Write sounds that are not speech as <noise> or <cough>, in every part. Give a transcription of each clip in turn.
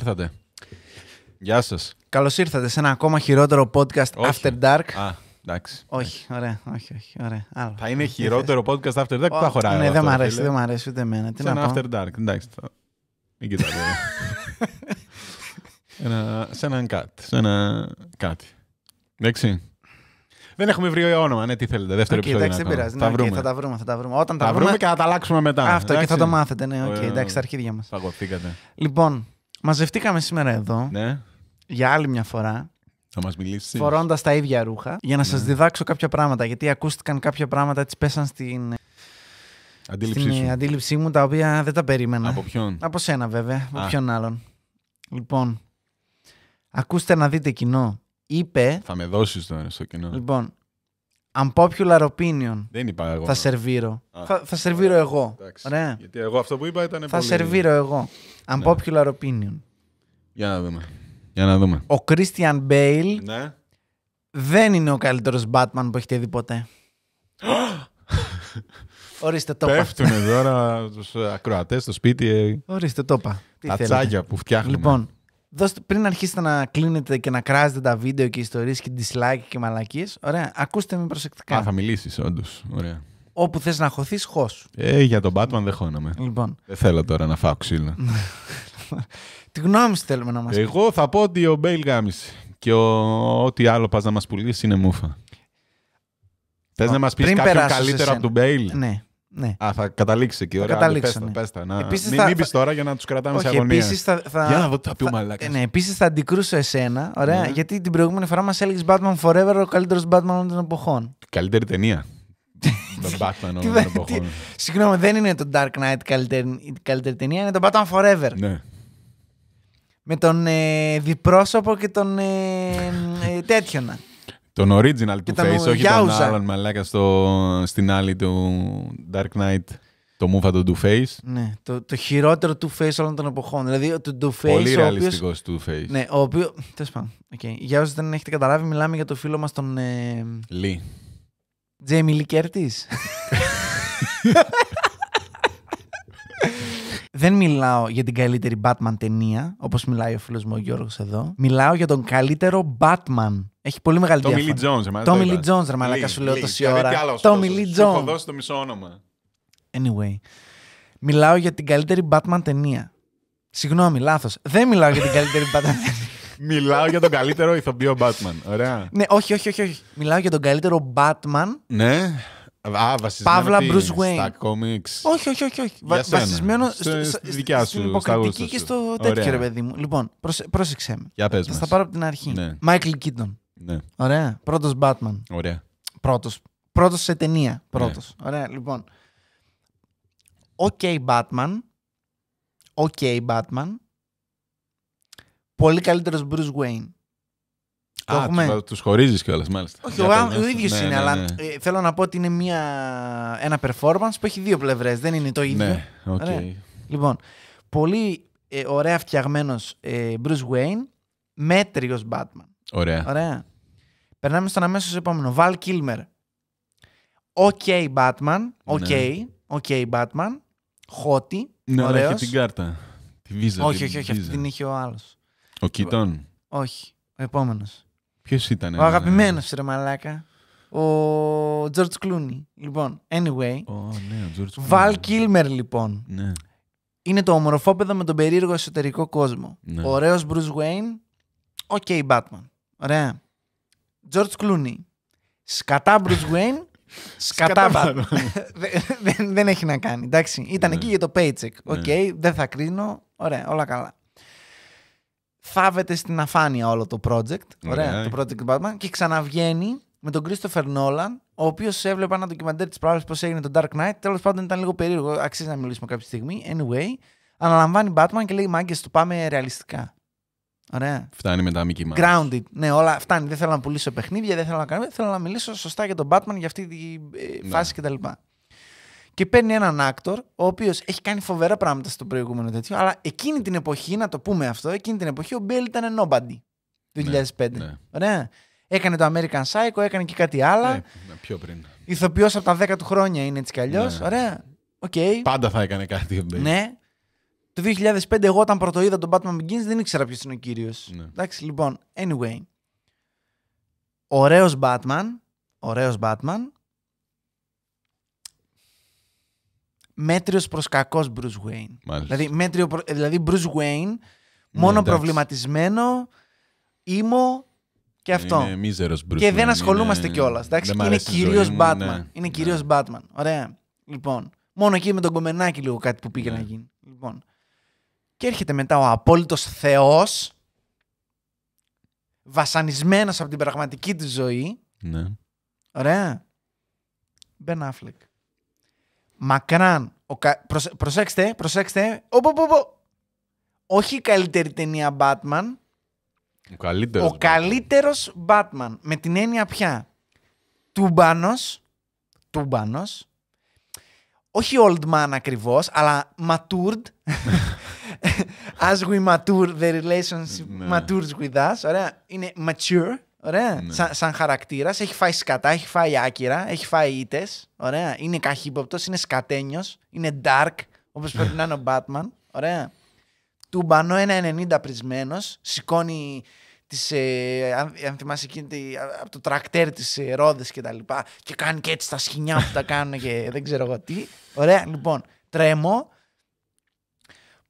ήρθατε. Γεια σας. Καλώς ήρθατε σε ένα ακόμα χειρότερο podcast όχι. After Dark. Α, εντάξει. Όχι, ωραία, όχι, όχι, ωραία. Άλλο. Θα είναι χειρότερο podcast After Dark που θα χωράει. Ναι, δεν μου αρέσει, δεν μου αρέσει ούτε εμένα. Τι ένα After Dark, εντάξει. Θα... Μην κοιτάτε. ένα, σε έναν κάτι. Σε ένα κάτι. Εντάξει. Δεν έχουμε βρει όνομα, ναι, τι θέλετε. Δεύτερο okay, επεισόδιο. Εντάξει, δεν πειράζει. Θα, ναι, βρούμε. θα τα βρούμε. Θα τα βρούμε. Όταν τα, τα βρούμε, και θα τα αλλάξουμε μετά. Αυτό και θα το μάθετε, ναι, okay, εντάξει, τα αρχίδια μας. Παγωθήκατε. Λοιπόν, Μαζευτήκαμε σήμερα εδώ ναι. για άλλη μια φορά. Θα μας μιλήσεις. Φορώντας τα ίδια ρούχα για να ναι. σα διδάξω κάποια πράγματα. Γιατί ακούστηκαν κάποια πράγματα, έτσι πέσαν στην. Αντίληψή, στην, αντίληψή μου τα οποία δεν τα περίμενα. Από ποιον. Από σένα βέβαια. Από ποιον άλλον. Λοιπόν, ακούστε να δείτε κοινό. Είπε. Θα με δώσεις τώρα στο κοινό. Λοιπόν, Unpopular opinion. Δεν είπα εγώ. Θα σερβίρω. Α, θα, θα σερβίρω ε, εγώ. Γιατί εγώ αυτό που είπα ήταν. Θα πολύ... σερβίρω εγώ. Ναι. Unpopular opinion. Για να δούμε. Για να δούμε. Ο Christian Bale ναι. δεν είναι ο καλύτερος Batman που έχετε δει ποτέ. Ορίστε το Πέφτουνε τώρα τους ακροατές στο σπίτι. Ορίστε το είπα. Ε. Τα τσάγια που φτιάχνουμε. Λοιπόν, δώστε, πριν αρχίσετε να κλείνετε και να κράζετε τα βίντεο και ιστορίες και dislike και μαλακίες, ωραία, ακούστε με προσεκτικά. Α, θα μιλήσεις όντως. Όπου θες να χωθείς χώσου. Ε, για τον Batman δεν χώναμε. Λοιπόν. Δεν θέλω τώρα να φάω ξύλο. <laughs> Τη γνώμη σου θέλουμε να μας πεις. Εγώ θα πω ότι ο Μπέιλ γάμισε και ό,τι άλλο πας να μας πουλήσεις είναι μούφα. Θες να μας πεις κάποιον καλύτερο από τον Μπέιλ. Ναι. Ναι. Α, θα καταλήξεις εκεί. Ωραία. Καταλήξω, ναι. επίσης μην, θα... μην τώρα για να τους κρατάμε Όχι, σε αγωνία. Επίσης θα, θα... Για να δω τι θα πούμε, Ναι, επίσης θα αντικρούσω εσένα, ωραία, ναι. γιατί την προηγούμενη φορά μας έλεγες Batman Forever, ο καλύτερος Batman όλων των εποχών. Καλύτερη ταινία. τον Batman όλων των εποχών. Συγγνώμη, δεν είναι το Dark Knight καλύτερη, καλύτερη ταινία, είναι το Batman Forever. Ναι. Με τον ε, διπρόσωπο και τον ε, ε, τέτοιονα. Τον original του Face, όχι τον άλλον μαλάκα στην άλλη του Dark Knight. Το μούφα του Face. Ναι, το, το χειρότερο του Face όλων των εποχών. Δηλαδή το Face. Πολύ ρεαλιστικό του Face. Ναι, ο οποίος. Τέλος πάντων. Okay. Για όσου δεν έχετε καταλάβει, μιλάμε για το φίλο μας τον. Λί. Τζέιμι Λί Κέρτη. Δεν μιλάω για την καλύτερη Batman ταινία, όπως μιλάει ο φίλος μου ο Γιώργος εδώ. Μιλάω για τον καλύτερο Batman. Έχει πολύ μεγάλη το διάφορα. Τόμι Λι ρε Τόμι ρε Μαλάκα, σου λέω τόση ώρα. Τόμι Λι Τζόντ. Έχω δώσει το μισό όνομα. Anyway. Μιλάω για την καλύτερη Batman ταινία. Συγγνώμη, λάθος. Δεν μιλάω για την καλύτερη Batman ταινία. <laughs> Μιλάω για τον καλύτερο ηθοποιό Batman. Ωραία. Ναι, όχι, όχι. όχι. Μιλάω για τον καλύτερο Batman. Ναι. Α, βασισμένο Παύλα τι, Γουέιν. Στα κόμιξ. Όχι, όχι, όχι. όχι. Βα, βασισμένο στο, σ, στη δικιά σου, στην υποκριτική και στο τέτοιο, ρε παιδί μου. Λοιπόν, πρόσεξε με. Για πες μας. Θα πάρω από την αρχή. Μάικλ ναι. Κίττον. Ναι. Ωραία. Πρώτος Μπάτμαν. Ωραία. Πρώτος. Πρώτος σε ταινία. Ναι. Πρώτος. Ναι. Ωραία, λοιπόν. Οκ Μπάτμαν. Οκ Μπάτμαν. Πολύ καλύτερος Μπρουσ Γουέιν. Το τους τους χωρίζεις κιόλας, μάλιστα. Όχι, ο, ο ίδιο είναι, ναι, αλλά ναι, ναι. Ε, θέλω να πω ότι είναι μια, ένα performance που έχει δύο πλευρές, δεν είναι το ίδιο. Ναι, okay. Λοιπόν, πολύ ε, ωραία φτιαγμένος ε, Bruce Wayne, μέτριος Batman. Ωραία. ωραία. Περνάμε στον αμέσως επόμενο, Val Kilmer. Οκ okay, Batman, οκ, okay, okay, Batman, χώτη, ναι, ωραίος. Ναι, έχει την κάρτα. Τη βίζα. Όχι, όχι, όχι, αυτή την είχε ο άλλος. Ο Κιτών. Όχι, ο επόμενος. Ποιος ήταν. Ο αγαπημένος ρε μαλάκα. Ο George Clooney. Λοιπόν, anyway. Oh, ναι, Val Kilmer, λοιπόν. Ναι. Είναι το ομορφόπεδο με τον περίεργο εσωτερικό κόσμο. Ναι. Ωραίος Μπρουζ Wayne. Οκ, Batman. Ωραία. George Clooney. Σκατά Μπρουζ Wayne. <laughs> Σκατά Batman. <laughs> δεν, έχει να κάνει. Εντάξει. Ήταν ναι. εκεί για το paycheck. Ναι. Οκ, δεν θα κρίνω. Ωραία, όλα καλά φάβεται στην αφάνεια όλο το project. Ωραία, το project Batman. Και ξαναβγαίνει με τον Christopher Nolan, ο οποίος έβλεπε ένα ντοκιμαντέρ της προάλλη πώς έγινε το Dark Knight. Τέλος πάντων ήταν λίγο περίεργο, αξίζει να μιλήσουμε κάποια στιγμή. Anyway, αναλαμβάνει Batman και λέει: Μάγκες, το πάμε ρεαλιστικά. Ωραία. Φτάνει μετά Mickey Mouse. Grounded. Ναι, όλα φτάνει. Δεν θέλω να πουλήσω παιχνίδια, δεν θέλω να κάνω. Θέλω να μιλήσω σωστά για τον Batman, για αυτή τη ε, ναι. φάση κτλ. Και παίρνει έναν άκτορ, ο οποίος έχει κάνει φοβερά πράγματα στο προηγούμενο τέτοιο, αλλά εκείνη την εποχή, να το πούμε αυτό, εκείνη την εποχή ο Μπέλ ήταν nobody. Το ναι, 2005. Ναι. Ωραία. Έκανε το American Psycho, έκανε και κάτι άλλο. Ναι, ναι, πιο πριν. Ηθοποιός από τα 10 του χρόνια είναι έτσι κι αλλιώς. Ωραία. Okay. Πάντα θα έκανε κάτι ο Μπέλ. Ναι. Το 2005, εγώ όταν πρώτο είδα τον Batman Begins, δεν ήξερα ποιος είναι ο κύριος. Ναι. Εντάξει, λοιπόν, anyway. Ωραίος Batman. Ωραίος Batman. Δηλαδή, μέτριος προς κακός Μπρουζ Γουέιν. Δηλαδή, Μπρουζ προ... δηλαδή μόνο προβληματισμένο, ήμο και αυτό. Είναι μίζερος Μπρουζ Και δεν ασχολούμαστε είναι... κιόλας. Είναι κυρίω Batman. Ναι. Είναι κυρίω ναι. Batman. Ωραία. Λοιπόν. Μόνο εκεί με τον κομμενάκι λίγο κάτι που πήγε ναι. να γίνει. Λοιπόν. Και έρχεται μετά ο απόλυτος Θεός, βασανισμένος από την πραγματική του ζωή. Ναι. Ωραία. Μπεν Αφλεκ μακράν. Ο κα... Προσε... Προσέξτε, προσέξτε. Ο, Όχι η καλύτερη ταινία Batman. Ο καλύτερος, ο Batman. καλύτερος Batman. Με την έννοια πια. Τούμπανος. Τούμπανος. Όχι old man ακριβώς, αλλά matured. <laughs> As we mature, the relationship ναι. matures with us. Ωραία. Είναι mature. Ωραία. Ναι. Σαν, σαν χαρακτήρας, έχει φάει σκατά, έχει φάει άκυρα, έχει φάει ήττε. Ωραία. Είναι καχύποπτος, είναι σκατένιος, είναι dark, όπως πρέπει να είναι ο Batman. Ωραία. ένα 90 πρισμένος, σηκώνει τις, ε, αν, θυμάσαι εκείνη, από το τρακτέρ τις ε, ρόδες και τα λοιπά και κάνει και έτσι τα σχοινιά που τα κάνουν και <laughs> δεν ξέρω εγώ τι. Ωραία, λοιπόν, τρέμω.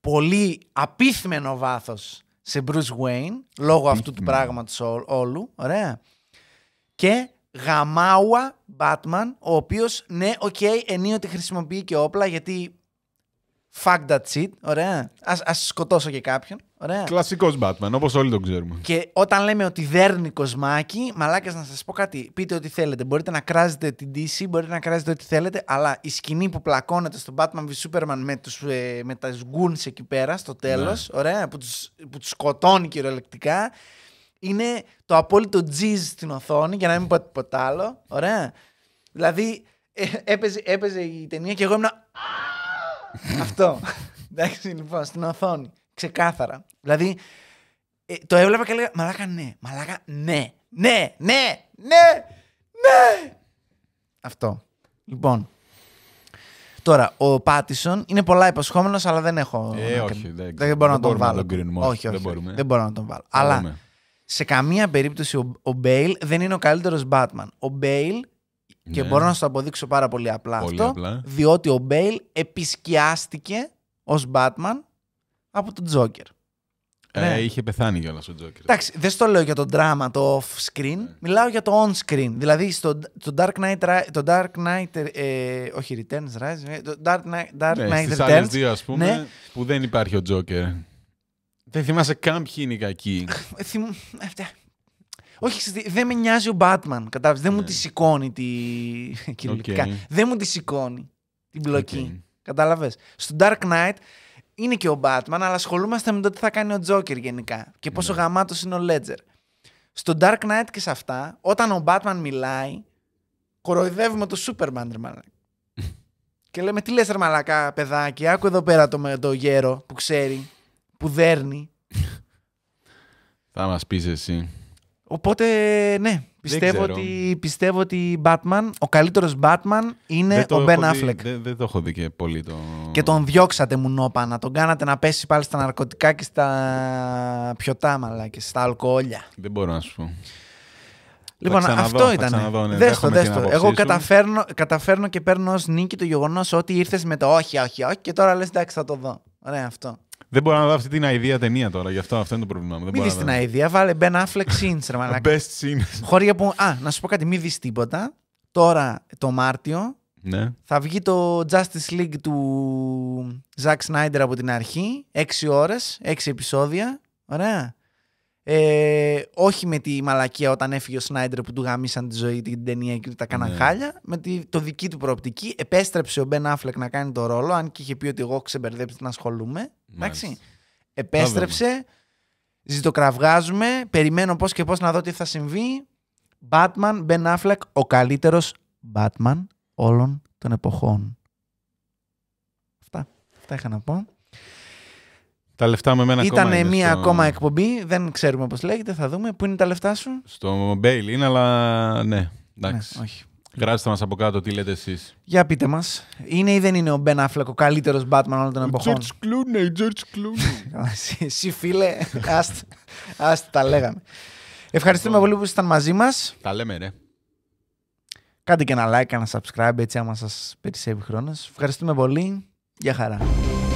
Πολύ απίθμενο βάθος σε Bruce Wayne, λόγω αυτού του ναι. πράγματος όλου, ωραία. Και γαμάουα Batman, ο οποίος, ναι, οκ, okay, ενίοτε χρησιμοποιεί και όπλα, γιατί Fuck that shit. Ωραία. Ας, ας σκοτώσω και κάποιον. Ωραία. Κλασικός Batman, όπως όλοι τον ξέρουμε. Και όταν λέμε ότι δέρνει κοσμάκι, μαλάκες να σας πω κάτι. Πείτε ό,τι θέλετε. Μπορείτε να κράζετε την DC, μπορείτε να κράζετε ό,τι θέλετε, αλλά η σκηνή που πλακώνεται στο Batman v Superman με, τους, ε, με τα γκούνς εκεί πέρα στο τέλο, ναι. ωραία, που τους τους σκοτώνει κυριολεκτικά, είναι το απόλυτο τζιζ στην οθόνη, για να μην πω τίποτα άλλο. Ωραία. Δηλαδή, ε, έπαιζε, έπαιζε η ταινία και εγώ ήμουν. Αυτό. Εντάξει, λοιπόν, στην οθόνη. Ξεκάθαρα. Δηλαδή, ε, το έβλεπα και έλεγα Μαλάκα ναι. Μαλάκα ναι. Ναι, ναι, ναι, ναι. Αυτό. Λοιπόν. Τώρα, ο Πάτισον είναι πολλά υποσχόμενος, αλλά δεν έχω. Ε, όχι, δεν, δεν μπορώ να τον βάλω. όχι, δεν, μπορούμε. δεν μπορώ να τον βάλω. Αλλά σε καμία περίπτωση ο, ο Μπέιλ δεν είναι ο καλύτερος Batman. Ο Μπέιλ και ναι. μπορώ να σου το αποδείξω πάρα πολύ απλά αυτό. Διότι ο Μπέιλ επισκιάστηκε ως Batman από τον Τζόκερ. Ε, ναι. Είχε πεθάνει κιόλας ο Τζόκερ. Εντάξει, δεν στο λέω για το drama, το off screen. Ναι. Μιλάω για το on screen. Δηλαδή στο το Dark Knight. Το Dark Knight ε, όχι, Returns, Rise. Ε, το Dark Knight, Dark Knight στις Returns. δύο, ας πούμε, που δεν υπάρχει ο Τζόκερ. Δεν θυμάσαι καν ποιοι είναι οι κακοί. Ε, ε, όχι, δεν με νοιάζει ο Batman. Κατάλαβες. Δεν μου ναι. τη σηκώνει τη. Κυριολεκτικά. Δεν μου τη σηκώνει την πλοκή. Κατάλαβες. Στο Dark Knight είναι και ο Batman, αλλά ασχολούμαστε με το τι θα κάνει ο Τζόκερ γενικά. Και πόσο ναι. γαμάτος είναι ο Ledger. Στο Dark Knight και σε αυτά, όταν ο Batman μιλάει, κοροϊδεύουμε το Superman, ρε <laughs> και λέμε, τι λες ρε μαλάκα, παιδάκι, άκου εδώ πέρα το, το γέρο που ξέρει, που δέρνει. θα μας πεις εσύ. Οπότε, ναι, πιστεύω ότι, πιστεύω ότι Batman, ο καλύτερος Batman είναι ο Ben Affleck. Δεν, το έχω δει και πολύ το... Και τον διώξατε μου νόπα, να τον κάνατε να πέσει πάλι στα ναρκωτικά και στα πιωτά μαλά και στα αλκοόλια. Δεν μπορώ να σου πω. Λοιπόν, αυτό ήταν. ναι. Εγώ καταφέρνω, καταφέρνω και παίρνω ως νίκη το γεγονός ότι ήρθες με το όχι, όχι, όχι και τώρα λες εντάξει θα το δω. Ωραία αυτό. Δεν μπορώ να δω αυτή την ιδέα ταινία τώρα, γι' αυτό αυτό είναι το πρόβλημά μου. Μην δει την ιδέα, βάλε Ben Affleck scenes, ρε <laughs> μαλάκα. Best scenes. Χωρία που. Α, να σου πω κάτι, μην δεις τίποτα. Τώρα το Μάρτιο ναι. θα βγει το Justice League του Zack Snyder από την αρχή. 6 ώρε, 6 επεισόδια. Ωραία. Ε, όχι με τη μαλακία όταν έφυγε ο Σνάιντερ που του γαμίσαν τη ζωή την ταινία και τα κάναν Με τη, το δική του προοπτική. Επέστρεψε ο Μπεν Αφλεκ να κάνει το ρόλο, αν και είχε πει ότι εγώ έχω να ασχολούμαι. Εντάξει. Επέστρεψε. Ζητοκραυγάζουμε. Περιμένω πώς και πώς να δω τι θα συμβεί. Batman, Ben Affleck, ο καλύτερος Batman όλων των εποχών. Αυτά. Αυτά είχα να πω. Τα λεφτά με μένα Ήταν μία στο... ακόμα εκπομπή, δεν ξέρουμε πώς λέγεται, θα δούμε. Πού είναι τα λεφτά σου. Στο Bail είναι, αλλά ναι. Εντάξει. Ναι, όχι. Γράψτε μας από κάτω τι λέτε εσείς. Για πείτε μας. Είναι ή δεν είναι ο Μπεν Αφλεκ ο καλύτερος Batman όλων των εποχών. George Clooney, George Κλούν. <laughs> Εσύ φίλε, ας τα λέγαμε. Ευχαριστούμε πολύ που ήσασταν μαζί μας. Τα λέμε, ρε. Κάντε και ένα like, ένα subscribe έτσι άμα σας περισσεύει χρόνος. Ευχαριστούμε πολύ. Γεια χαρά.